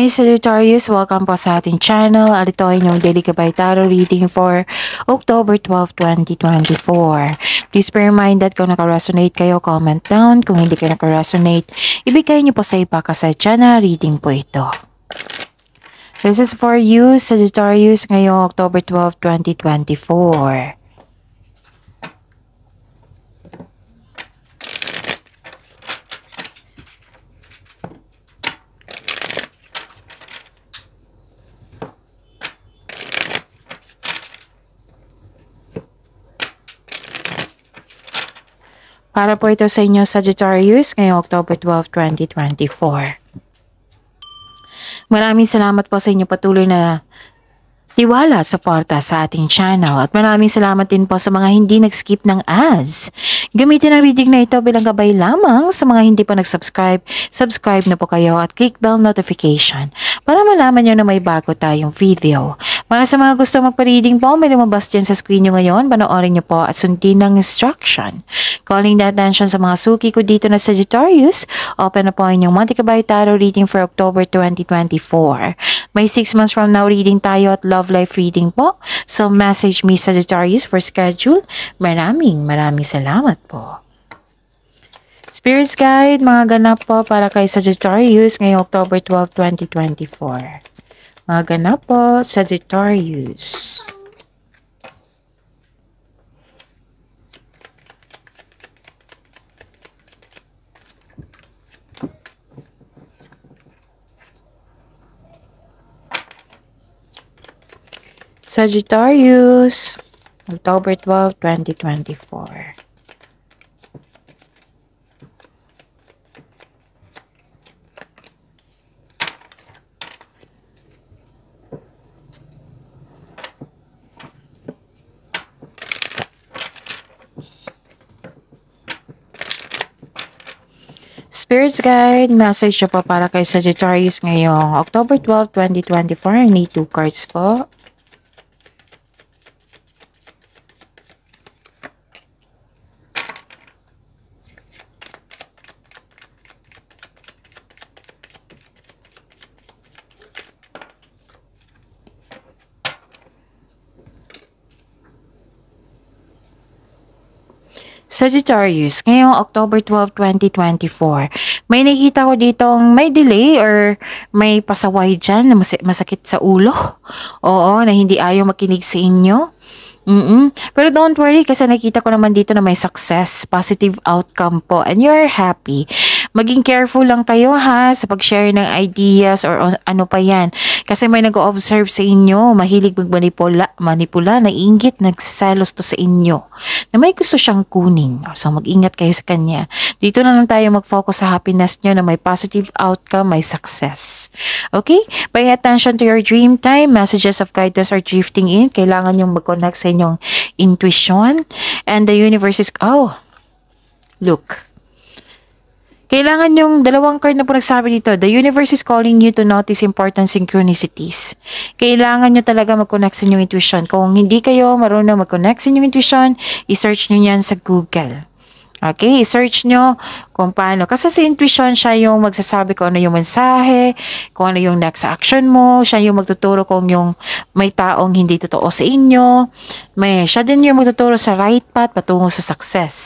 Hi Sagittarius, welcome po sa ating channel. Ito ay inyong Daily Gabay Tarot reading for October 12, 2024. Please bear in mind that kung nakaresonate kayo, comment down. Kung hindi kayo nakaresonate, ibigay niyo po sa iba kasi general reading po ito. This is for you, Sagittarius, ngayong October 12, 2024. Para po ito sa inyo Sagittarius ngayong October 12, 2024. Maraming salamat po sa inyo patuloy na tiwala, sa porta sa ating channel at maraming salamat din po sa mga hindi nag-skip ng ads. Gamitin ang reading na ito bilang gabay lamang sa mga hindi pa nag-subscribe. Subscribe na po kayo at click bell notification para malaman nyo na may bago tayong video. Mga sa mga gusto magpa-reading po, may lumabas dyan sa screen nyo ngayon. Panoorin nyo po at sundin ng instruction. Calling the attention sa mga suki ko dito na Sagittarius, open na po inyong Monte Caballo reading for October 2024. May 6 months from now reading tayo at love life reading po. So message me Sagittarius for schedule. Maraming maraming salamat po. Spirits Guide, mga ganap po para kay Sagittarius ngayong October 12, 2024. Mga po, Sagittarius. Sagittarius, October 12, 2024. Spirits Guide, message po para kay Sagittarius ngayong October 12, 2024. Need two cards po. Sagittarius, ngayong October 12, 2024, may nakita ko ditong may delay or may pasaway dyan na masakit sa ulo. Oo, na hindi ayaw makinig sa inyo. Mm-mm. Pero don't worry kasi nakita ko naman dito na may success, positive outcome po, and you're happy maging careful lang tayo ha sa pag-share ng ideas or ano pa yan. Kasi may nag-observe sa inyo, mahilig magmanipula, manipula, nainggit, nagsalos to sa inyo na may gusto siyang kunin. So mag-ingat kayo sa kanya. Dito na lang tayo mag-focus sa happiness nyo na may positive outcome, may success. Okay? Pay attention to your dream time. Messages of guidance are drifting in. Kailangan yung mag-connect sa inyong intuition. And the universe is, oh, look, kailangan yung dalawang card na po nagsabi dito, the universe is calling you to notice important synchronicities. Kailangan nyo talaga mag-connect sa inyong intuition. Kung hindi kayo marunong mag-connect sa inyong intuition, i-search nyo yan sa Google. Okay, i search nyo kung paano. Kasi sa intuition, siya yung magsasabi kung ano yung mensahe, kung ano yung next action mo, siya yung magtuturo kung yung may taong hindi totoo sa inyo. May, siya din yung magtuturo sa right path patungo sa success.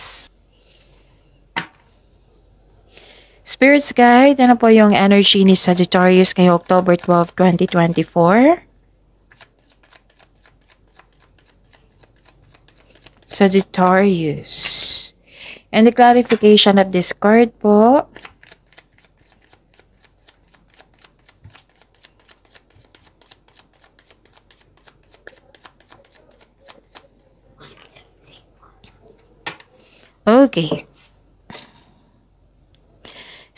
Spirits Guide, ano po yung energy ni Sagittarius ngayong October 12, 2024? Sagittarius. And the clarification of this card po. Okay.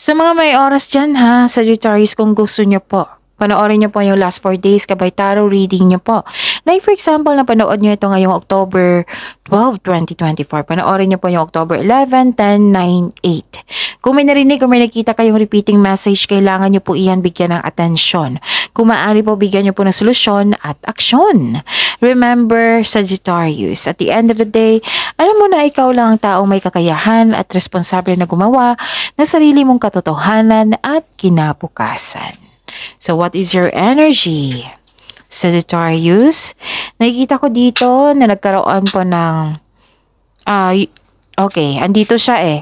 Sa mga may oras dyan ha, Sagittarius, kung gusto nyo po, panoorin nyo po yung last 4 days kabay tarot reading nyo po. Like for example, napanood nyo ito ngayong October 12, 2024. Panoorin nyo po yung October 11, 10, 9, 8. Kung may narinig o may nakita kayong repeating message, kailangan nyo po iyan bigyan ng atensyon. Kung maaari po, bigyan nyo po ng solusyon at aksyon. Remember, Sagittarius, at the end of the day, alam mo na ikaw lang ang tao may kakayahan at responsable na gumawa ng sarili mong katotohanan at kinabukasan. So what is your energy? Sagittarius, nakikita ko dito na nagkaroon po ng uh, okay, andito siya eh.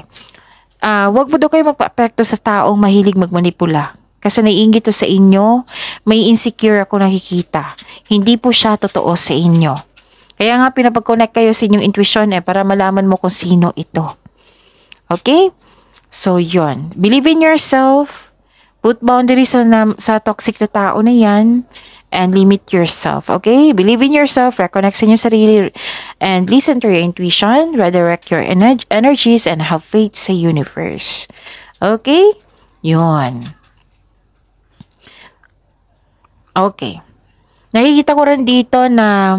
Uh, wag mo daw kayo magpa-apekto sa taong mahilig magmanipula. Kasi naiingit to sa inyo, may insecure ako nakikita. Hindi po siya totoo sa inyo. Kaya nga pinapag-connect kayo sa inyong intuition eh para malaman mo kung sino ito. Okay? So, yon Believe in yourself. Put boundaries sa, sa toxic na tao na yan and limit yourself. Okay? Believe in yourself, reconnect sa inyong sarili, and listen to your intuition, redirect your ener energies, and have faith sa universe. Okay? yon Okay. Nakikita ko rin dito na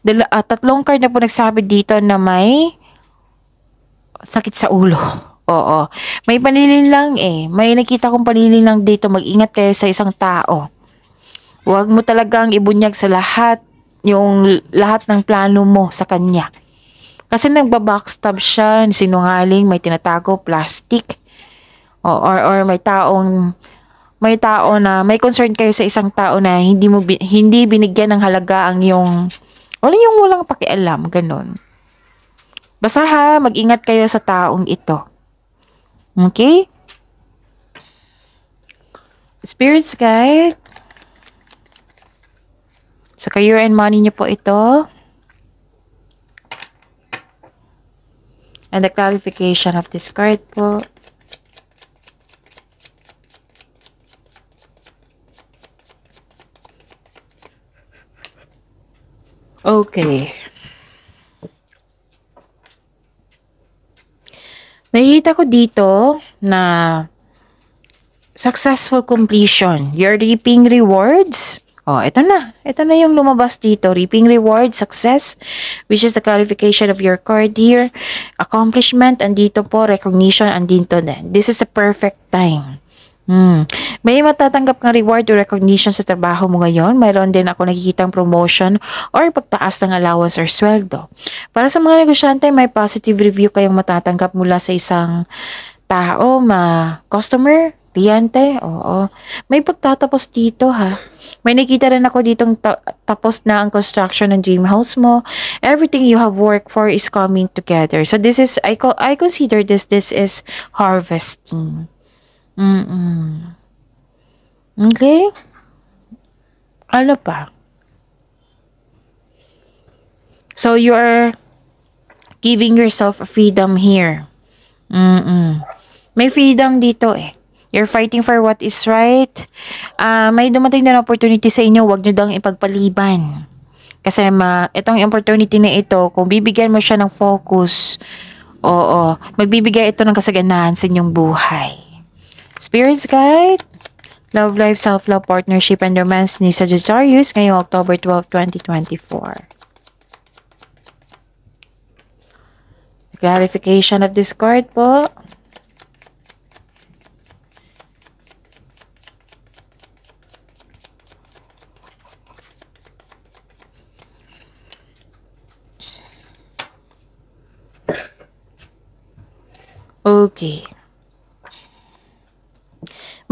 dala, uh, tatlong card na po nagsabi dito na may sakit sa ulo. Oo. May panilin lang eh. May nakita kong panilin lang dito. Mag-ingat kayo sa isang tao. Huwag mo talagang ibunyag sa lahat yung lahat ng plano mo sa kanya. Kasi nagbabackstab siya, sinungaling, may tinatago, plastic. O, or, or may taong may tao na may concern kayo sa isang tao na hindi mo hindi binigyan ng halaga ang yung wala yung walang pakialam, ganun. Basta ha, mag-ingat kayo sa taong ito. Okay? Spirits guide. Sa so, career and money niyo po ito. And the clarification of this card po. Okay. Nakikita ko dito na successful completion. You're reaping rewards. Oh, ito na. Ito na yung lumabas dito. Reaping reward, success, which is the qualification of your card here. Accomplishment, and dito po. Recognition, and dito din. This is a perfect time Hmm. May matatanggap kang reward o recognition sa trabaho mo ngayon. Mayroon din ako nakikitang promotion or pagtaas ng allowance or sweldo. Para sa mga negosyante, may positive review kayong matatanggap mula sa isang tao, ma customer, kliyente. Oo. May pagtatapos dito ha. May nakita rin ako dito ta- tapos na ang construction ng dream house mo. Everything you have worked for is coming together. So this is I co- I consider this this is harvesting. Mm. Okay? Ano pa? So you are giving yourself a freedom here. Mm-mm. May freedom dito eh. You're fighting for what is right. Uh, may dumating na opportunity sa inyo, huwag nyo dang ipagpaliban. Kasi ma, itong opportunity na ito, kung bibigyan mo siya ng focus, oo, magbibigay ito ng kasaganahan sa inyong buhay. Spirits Guide, Love Life, Self-Love, Partnership, and Romance ni Sagittarius ngayong October 12, 2024. Clarification of this card po. Okay.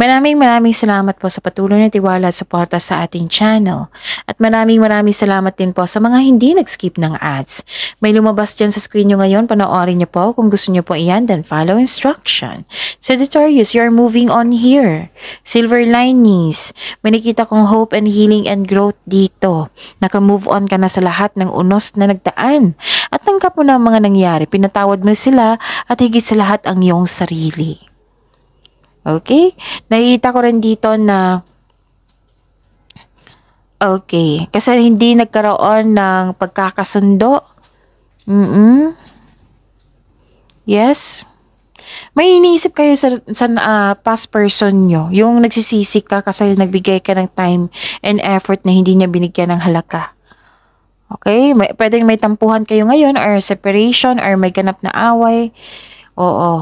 Maraming maraming salamat po sa patuloy na tiwala at suporta sa ating channel. At maraming maraming salamat din po sa mga hindi nag-skip ng ads. May lumabas dyan sa screen nyo ngayon, panoorin nyo po. Kung gusto nyo po iyan, then follow instruction. Sagittarius, you're moving on here. Silver linings, may nakita kong hope and healing and growth dito. Naka-move on ka na sa lahat ng unos na nagdaan. At tanggap mo na ang mga nangyari, pinatawad mo sila at higit sa lahat ang iyong sarili. Okay? Nakikita ko rin dito na Okay, kasi hindi nagkaroon ng pagkakasundo. Mm, -mm. Yes. May iniisip kayo sa, sa uh, past person nyo. Yung nagsisisi ka kasi nagbigay ka ng time and effort na hindi niya binigyan ng halaga. Okay? May, pwedeng may tampuhan kayo ngayon or separation or may ganap na away. Oo.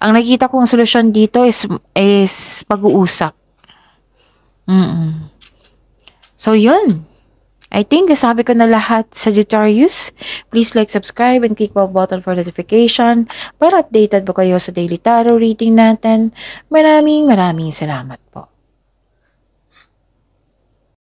Ang nakita kong solusyon dito is, is pag-uusap. Mm, mm So, yun. I think sabi ko na lahat, Sagittarius. Please like, subscribe, and click bell button for notification para updated po kayo sa daily tarot reading natin. Maraming maraming salamat po.